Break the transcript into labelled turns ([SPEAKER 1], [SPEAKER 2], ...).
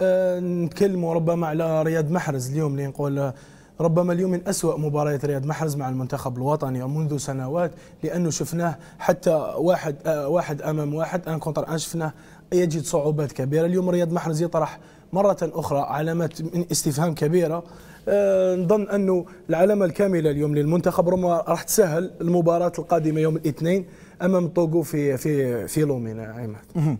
[SPEAKER 1] أه، نتكلموا ربما على رياض محرز اليوم اللي نقول ربما اليوم من أسوأ مباريات رياض محرز مع المنتخب الوطني منذ سنوات لأنه شفناه حتى واحد أه، واحد أمام واحد أن كونتر أن شفناه يجد صعوبات كبيرة اليوم رياض محرز يطرح مرة أخرى علامات من استفهام كبيرة أه نظن أنه العلامة الكاملة اليوم للمنتخب ربما راح تسهل المباراة القادمة يوم الاثنين أمام طوغو في في في لومينا
[SPEAKER 2] عماد